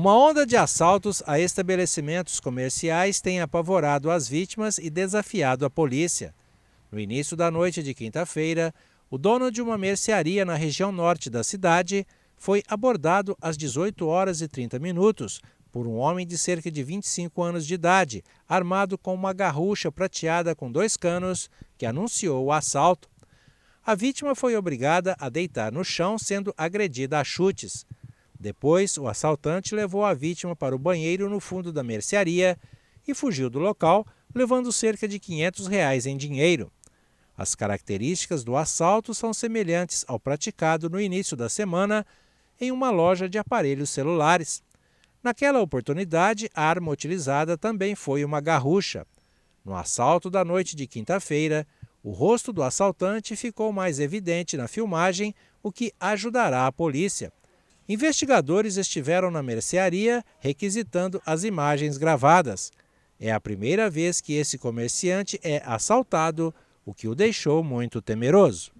Uma onda de assaltos a estabelecimentos comerciais tem apavorado as vítimas e desafiado a polícia. No início da noite de quinta-feira, o dono de uma mercearia na região norte da cidade foi abordado às 18 horas e 30 minutos por um homem de cerca de 25 anos de idade, armado com uma garrucha prateada com dois canos, que anunciou o assalto. A vítima foi obrigada a deitar no chão, sendo agredida a chutes. Depois, o assaltante levou a vítima para o banheiro no fundo da mercearia e fugiu do local, levando cerca de 500 reais em dinheiro. As características do assalto são semelhantes ao praticado no início da semana em uma loja de aparelhos celulares. Naquela oportunidade, a arma utilizada também foi uma garrucha. No assalto da noite de quinta-feira, o rosto do assaltante ficou mais evidente na filmagem, o que ajudará a polícia investigadores estiveram na mercearia requisitando as imagens gravadas. É a primeira vez que esse comerciante é assaltado, o que o deixou muito temeroso.